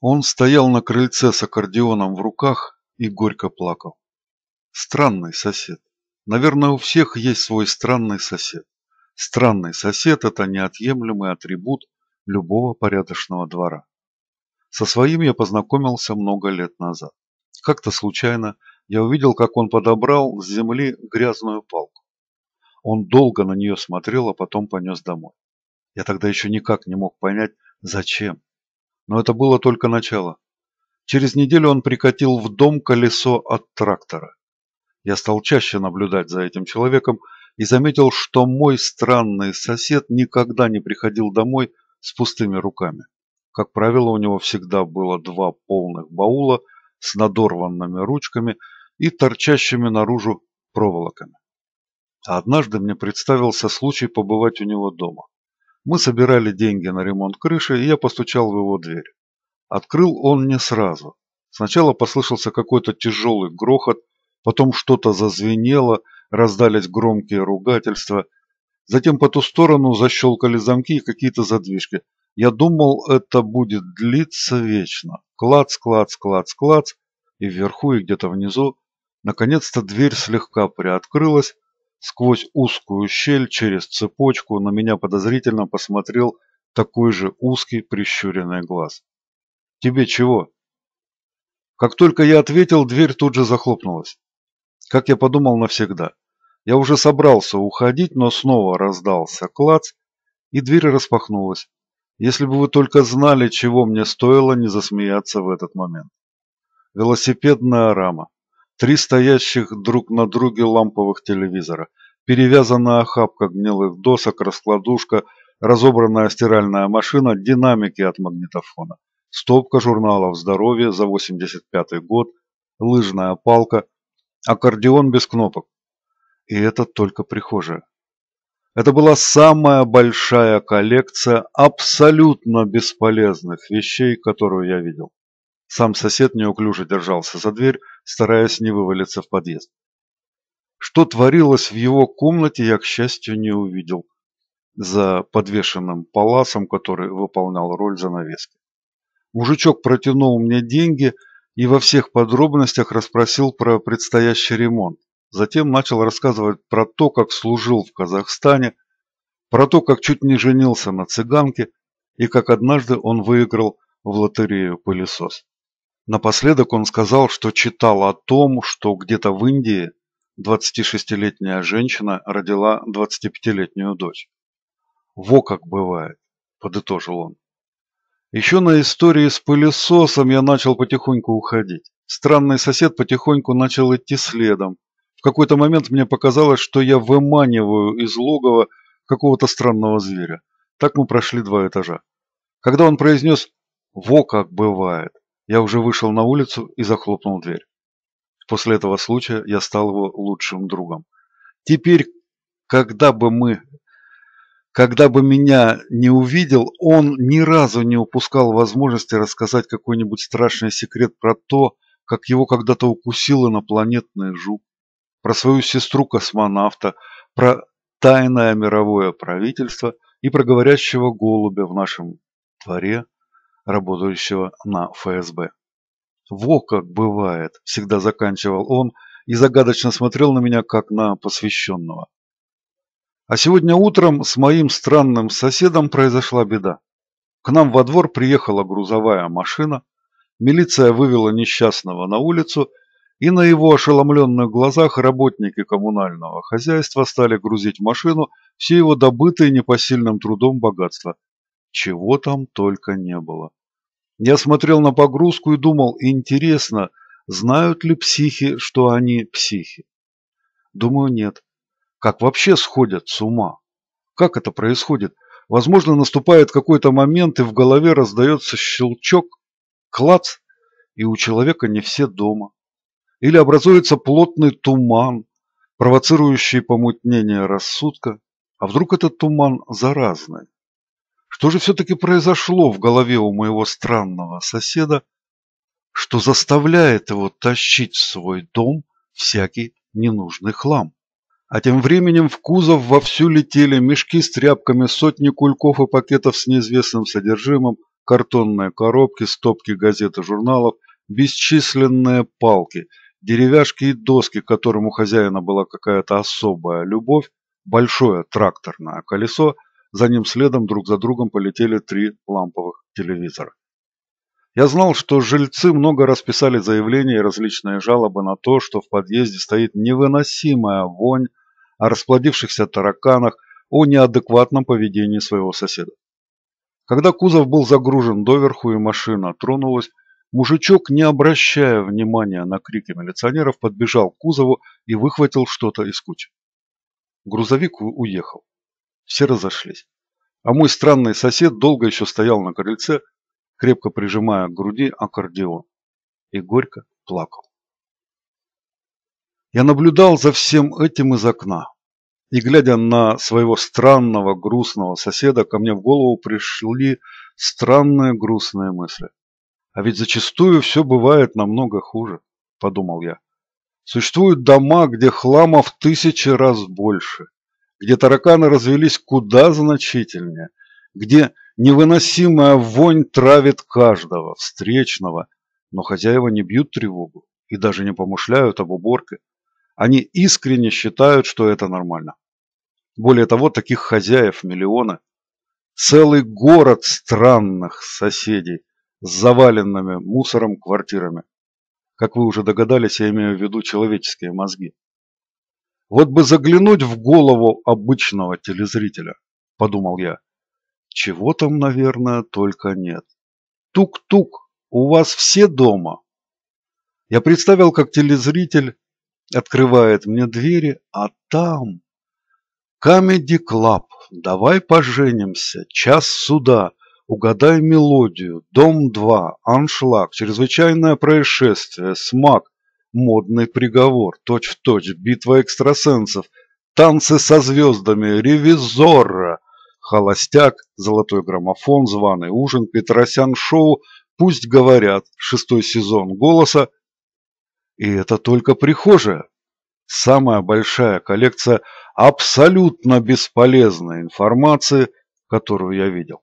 Он стоял на крыльце с аккордеоном в руках и горько плакал. Странный сосед. Наверное, у всех есть свой странный сосед. Странный сосед – это неотъемлемый атрибут любого порядочного двора. Со своим я познакомился много лет назад. Как-то случайно я увидел, как он подобрал с земли грязную палку. Он долго на нее смотрел, а потом понес домой. Я тогда еще никак не мог понять, зачем но это было только начало. Через неделю он прикатил в дом колесо от трактора. Я стал чаще наблюдать за этим человеком и заметил, что мой странный сосед никогда не приходил домой с пустыми руками. Как правило, у него всегда было два полных баула с надорванными ручками и торчащими наружу проволоками. А однажды мне представился случай побывать у него дома. Мы собирали деньги на ремонт крыши, и я постучал в его дверь. Открыл он не сразу. Сначала послышался какой-то тяжелый грохот, потом что-то зазвенело, раздались громкие ругательства. Затем по ту сторону защелкали замки и какие-то задвижки. Я думал, это будет длиться вечно. Клац, клац, клац, клац. И вверху, и где-то внизу. Наконец-то дверь слегка приоткрылась, Сквозь узкую щель через цепочку на меня подозрительно посмотрел такой же узкий прищуренный глаз. «Тебе чего?» Как только я ответил, дверь тут же захлопнулась. Как я подумал навсегда. Я уже собрался уходить, но снова раздался клац, и дверь распахнулась. Если бы вы только знали, чего мне стоило не засмеяться в этот момент. Велосипедная рама. Три стоящих друг на друге ламповых телевизора, перевязанная охапка гнилых досок, раскладушка, разобранная стиральная машина, динамики от магнитофона, стопка журналов «Здоровье» за 85 год, лыжная палка, аккордеон без кнопок. И это только прихожая. Это была самая большая коллекция абсолютно бесполезных вещей, которую я видел. Сам сосед неуклюже держался за дверь, стараясь не вывалиться в подъезд. Что творилось в его комнате, я, к счастью, не увидел за подвешенным паласом, который выполнял роль занавески. Мужичок протянул мне деньги и во всех подробностях расспросил про предстоящий ремонт. Затем начал рассказывать про то, как служил в Казахстане, про то, как чуть не женился на цыганке и как однажды он выиграл в лотерею пылесос. Напоследок он сказал, что читал о том, что где-то в Индии 26-летняя женщина родила 25-летнюю дочь. «Во как бывает», – подытожил он. Еще на истории с пылесосом я начал потихоньку уходить. Странный сосед потихоньку начал идти следом. В какой-то момент мне показалось, что я выманиваю из логова какого-то странного зверя. Так мы прошли два этажа. Когда он произнес «Во как бывает», я уже вышел на улицу и захлопнул дверь. После этого случая я стал его лучшим другом. Теперь, когда бы мы... Когда бы меня не увидел, он ни разу не упускал возможности рассказать какой-нибудь страшный секрет про то, как его когда-то укусил инопланетный жук, про свою сестру-космонавта, про тайное мировое правительство и про говорящего голубя в нашем дворе – работающего на ФСБ. Во как бывает, всегда заканчивал он и загадочно смотрел на меня, как на посвященного. А сегодня утром с моим странным соседом произошла беда. К нам во двор приехала грузовая машина, милиция вывела несчастного на улицу, и на его ошеломленных глазах работники коммунального хозяйства стали грузить в машину все его добытые непосильным трудом богатства. Чего там только не было. Я смотрел на погрузку и думал, интересно, знают ли психи, что они психи? Думаю, нет. Как вообще сходят с ума? Как это происходит? Возможно, наступает какой-то момент, и в голове раздается щелчок, клац, и у человека не все дома. Или образуется плотный туман, провоцирующий помутнение рассудка. А вдруг этот туман заразный? Что же все-таки произошло в голове у моего странного соседа, что заставляет его тащить в свой дом всякий ненужный хлам? А тем временем в кузов вовсю летели мешки с тряпками, сотни кульков и пакетов с неизвестным содержимым, картонные коробки, стопки газет и журналов, бесчисленные палки, деревяшки и доски, к которым у хозяина была какая-то особая любовь, большое тракторное колесо – за ним следом друг за другом полетели три ламповых телевизора. Я знал, что жильцы много раз писали заявления и различные жалобы на то, что в подъезде стоит невыносимая вонь о расплодившихся тараканах, о неадекватном поведении своего соседа. Когда кузов был загружен доверху и машина тронулась, мужичок, не обращая внимания на крики милиционеров, подбежал к кузову и выхватил что-то из кучи. Грузовик уехал все разошлись. А мой странный сосед долго еще стоял на крыльце, крепко прижимая к груди аккордеон, и горько плакал. Я наблюдал за всем этим из окна, и, глядя на своего странного, грустного соседа, ко мне в голову пришли странные, грустные мысли. А ведь зачастую все бывает намного хуже, подумал я. Существуют дома, где хлама в тысячи раз больше, где тараканы развелись куда значительнее, где невыносимая вонь травит каждого встречного, но хозяева не бьют тревогу и даже не помышляют об уборке. Они искренне считают, что это нормально. Более того, таких хозяев миллионы. Целый город странных соседей с заваленными мусором квартирами. Как вы уже догадались, я имею в виду человеческие мозги. Вот бы заглянуть в голову обычного телезрителя, подумал я. Чего там, наверное, только нет. Тук-тук, у вас все дома? Я представил, как телезритель открывает мне двери, а там... Камеди Клаб, давай поженимся, час суда, угадай мелодию, дом 2, аншлаг, чрезвычайное происшествие, смак, Модный приговор, точь-в-точь, точь, битва экстрасенсов, танцы со звездами, ревизора, холостяк, золотой граммофон, званый ужин, Петросян шоу, пусть говорят, шестой сезон голоса. И это только прихожая. Самая большая коллекция абсолютно бесполезной информации, которую я видел.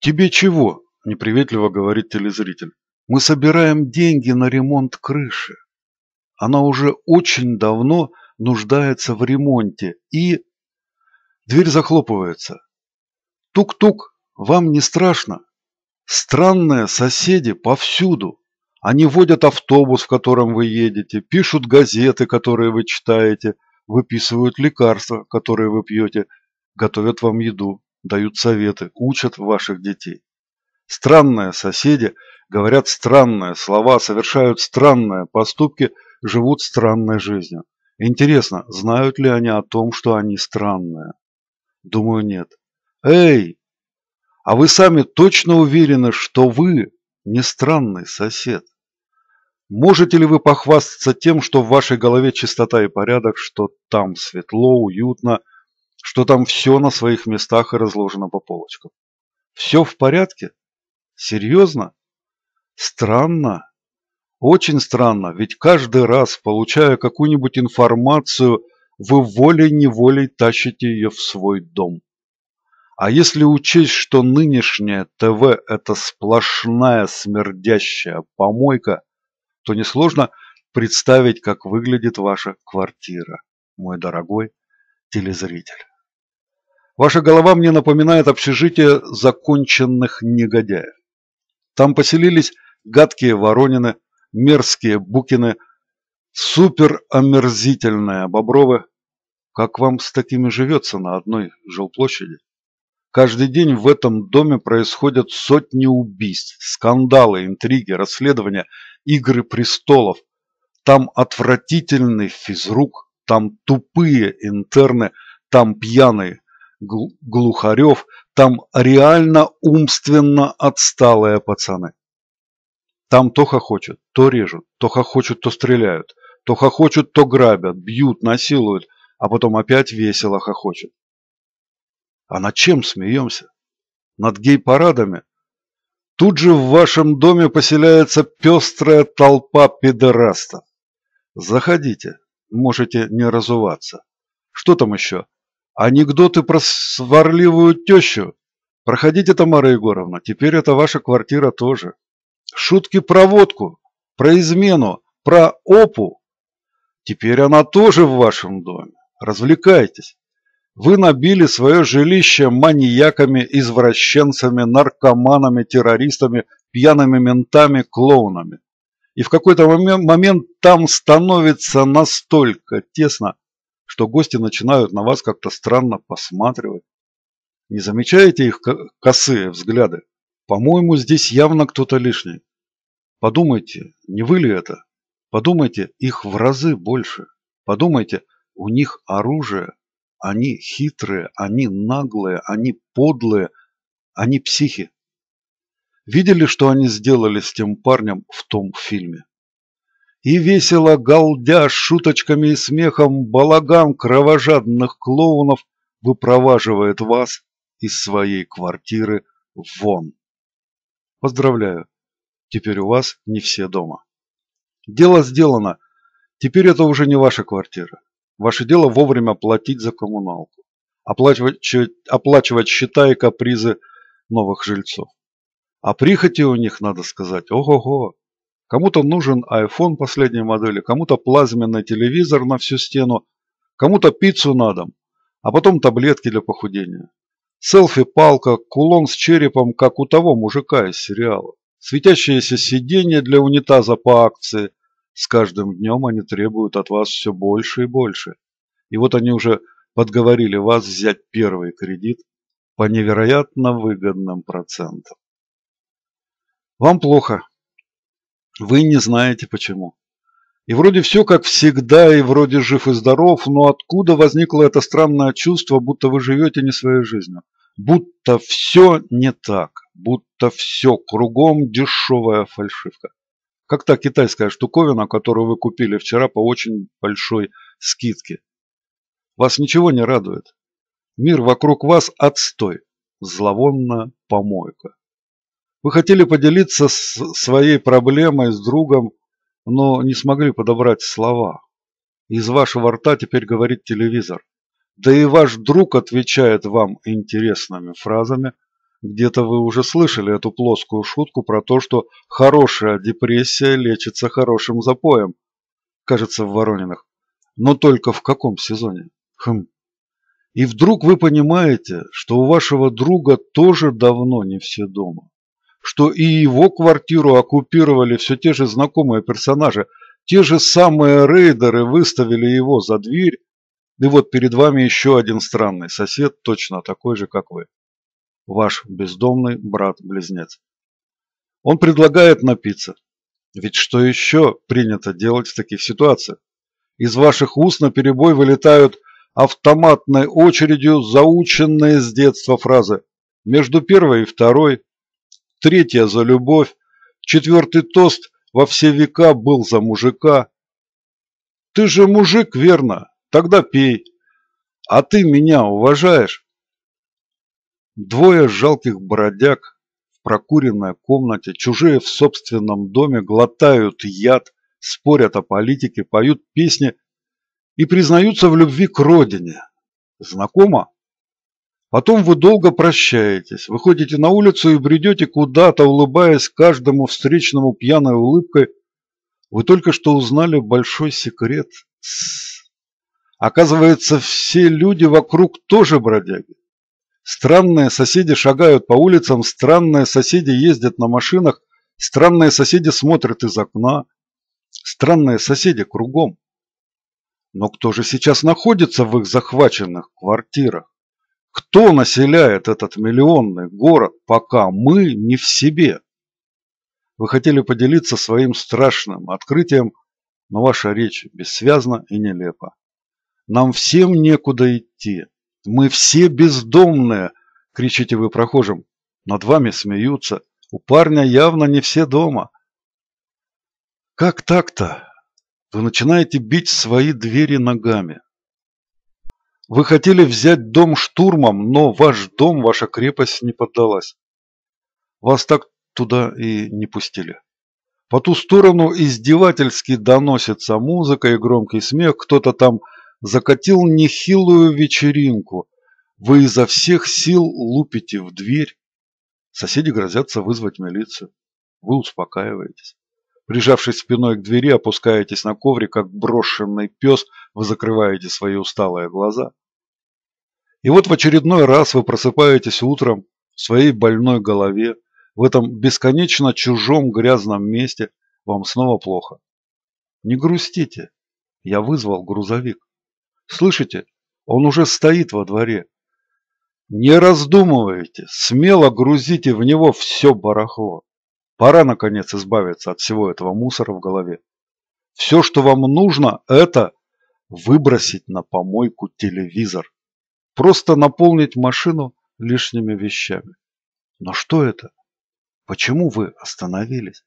«Тебе чего?» – неприветливо говорит телезритель. Мы собираем деньги на ремонт крыши. Она уже очень давно нуждается в ремонте и... Дверь захлопывается. Тук-тук, вам не страшно? Странные соседи повсюду. Они водят автобус, в котором вы едете, пишут газеты, которые вы читаете, выписывают лекарства, которые вы пьете, готовят вам еду, дают советы, учат ваших детей. Странные соседи говорят странные слова, совершают странные поступки, живут странной жизнью. Интересно, знают ли они о том, что они странные? Думаю, нет. Эй! А вы сами точно уверены, что вы не странный сосед? Можете ли вы похвастаться тем, что в вашей голове чистота и порядок, что там светло, уютно, что там все на своих местах и разложено по полочкам? Все в порядке? Серьезно? Странно. Очень странно, ведь каждый раз, получая какую-нибудь информацию, вы волей-неволей тащите ее в свой дом. А если учесть, что нынешнее ТВ – это сплошная смердящая помойка, то несложно представить, как выглядит ваша квартира, мой дорогой телезритель. Ваша голова мне напоминает общежитие законченных негодяев. Там поселились гадкие Воронины, мерзкие Букины, суперомерзительные Бобровы. Как вам с такими живется на одной жилплощади? Каждый день в этом доме происходят сотни убийств, скандалы, интриги, расследования, игры престолов. Там отвратительный физрук, там тупые интерны, там пьяные Глухарев, там реально умственно отсталые пацаны. Там то хохочут, то режут, то хохочут, то стреляют, то хохочут, то грабят, бьют, насилуют, а потом опять весело хохочут. А над чем смеемся? Над гей-парадами? Тут же в вашем доме поселяется пестрая толпа педерастов. Заходите, можете не разуваться. Что там еще? Анекдоты про сварливую тещу. Проходите, Тамара Егоровна, теперь это ваша квартира тоже. Шутки про водку, про измену, про опу. Теперь она тоже в вашем доме. Развлекайтесь. Вы набили свое жилище маньяками, извращенцами, наркоманами, террористами, пьяными ментами, клоунами. И в какой-то момент там становится настолько тесно, что гости начинают на вас как-то странно посматривать. Не замечаете их косые взгляды? По-моему, здесь явно кто-то лишний. Подумайте, не вы ли это? Подумайте, их в разы больше. Подумайте, у них оружие. Они хитрые, они наглые, они подлые, они психи. Видели, что они сделали с тем парнем в том фильме? и весело галдя шуточками и смехом балаган кровожадных клоунов выпроваживает вас из своей квартиры вон. Поздравляю, теперь у вас не все дома. Дело сделано. Теперь это уже не ваша квартира. Ваше дело вовремя платить за коммуналку, оплачивать, оплачивать счета и капризы новых жильцов. А прихоти у них, надо сказать, ого-го. Кому-то нужен iPhone последней модели, кому-то плазменный телевизор на всю стену, кому-то пиццу на дом, а потом таблетки для похудения. Селфи-палка, кулон с черепом, как у того мужика из сериала. Светящееся сиденье для унитаза по акции. С каждым днем они требуют от вас все больше и больше. И вот они уже подговорили вас взять первый кредит по невероятно выгодным процентам. Вам плохо, вы не знаете почему. И вроде все как всегда, и вроде жив и здоров, но откуда возникло это странное чувство, будто вы живете не своей жизнью? Будто все не так, будто все кругом дешевая фальшивка. Как та китайская штуковина, которую вы купили вчера по очень большой скидке. Вас ничего не радует. Мир вокруг вас отстой, зловонная помойка. Вы хотели поделиться с своей проблемой с другом, но не смогли подобрать слова. Из вашего рта теперь говорит телевизор. Да и ваш друг отвечает вам интересными фразами. Где-то вы уже слышали эту плоскую шутку про то, что хорошая депрессия лечится хорошим запоем. Кажется, в Воронинах. Но только в каком сезоне? Хм. И вдруг вы понимаете, что у вашего друга тоже давно не все дома что и его квартиру оккупировали все те же знакомые персонажи, те же самые рейдеры выставили его за дверь, и вот перед вами еще один странный сосед, точно такой же, как вы. Ваш бездомный брат-близнец. Он предлагает напиться. Ведь что еще принято делать в таких ситуациях? Из ваших уст на перебой вылетают автоматной очередью заученные с детства фразы. Между первой и второй третья за любовь, четвертый тост во все века был за мужика. Ты же мужик, верно? Тогда пей. А ты меня уважаешь? Двое жалких бродяг в прокуренной комнате, чужие в собственном доме, глотают яд, спорят о политике, поют песни и признаются в любви к родине. Знакомо? Потом вы долго прощаетесь, выходите на улицу и бредете куда-то, улыбаясь каждому встречному пьяной улыбкой. Вы только что узнали большой секрет. Оказывается, все люди вокруг тоже бродяги. Странные соседи шагают по улицам, странные соседи ездят на машинах, странные соседи смотрят из окна. Странные соседи кругом. Но кто же сейчас находится в их захваченных квартирах? Кто населяет этот миллионный город, пока мы не в себе? Вы хотели поделиться своим страшным открытием, но ваша речь бессвязна и нелепа. Нам всем некуда идти. Мы все бездомные, кричите вы прохожим. Над вами смеются. У парня явно не все дома. Как так-то? Вы начинаете бить свои двери ногами. Вы хотели взять дом штурмом, но ваш дом, ваша крепость не поддалась. Вас так туда и не пустили. По ту сторону издевательски доносится музыка и громкий смех. Кто-то там закатил нехилую вечеринку. Вы изо всех сил лупите в дверь. Соседи грозятся вызвать милицию. Вы успокаиваетесь. Прижавшись спиной к двери, опускаетесь на коврик, как брошенный пес, вы закрываете свои усталые глаза. И вот в очередной раз вы просыпаетесь утром в своей больной голове, в этом бесконечно чужом грязном месте, вам снова плохо. Не грустите, я вызвал грузовик. Слышите, он уже стоит во дворе. Не раздумывайте, смело грузите в него все барахло. Пора, наконец, избавиться от всего этого мусора в голове. Все, что вам нужно, это выбросить на помойку телевизор. Просто наполнить машину лишними вещами. Но что это? Почему вы остановились?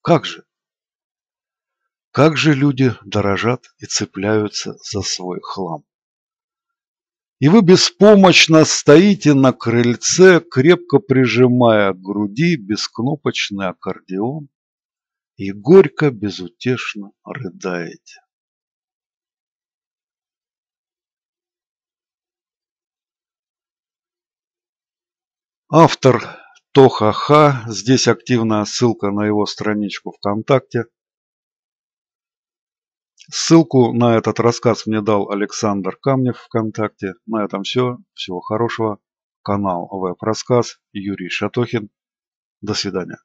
Как же? Как же люди дорожат и цепляются за свой хлам? И вы беспомощно стоите на крыльце, крепко прижимая к груди бескнопочный аккордеон и горько безутешно рыдаете. Автор Тоха Ха, здесь активная ссылка на его страничку ВКонтакте. Ссылку на этот рассказ мне дал Александр Камнев ВКонтакте. На этом все. Всего хорошего. Канал Веб Рассказ. Юрий Шатохин. До свидания.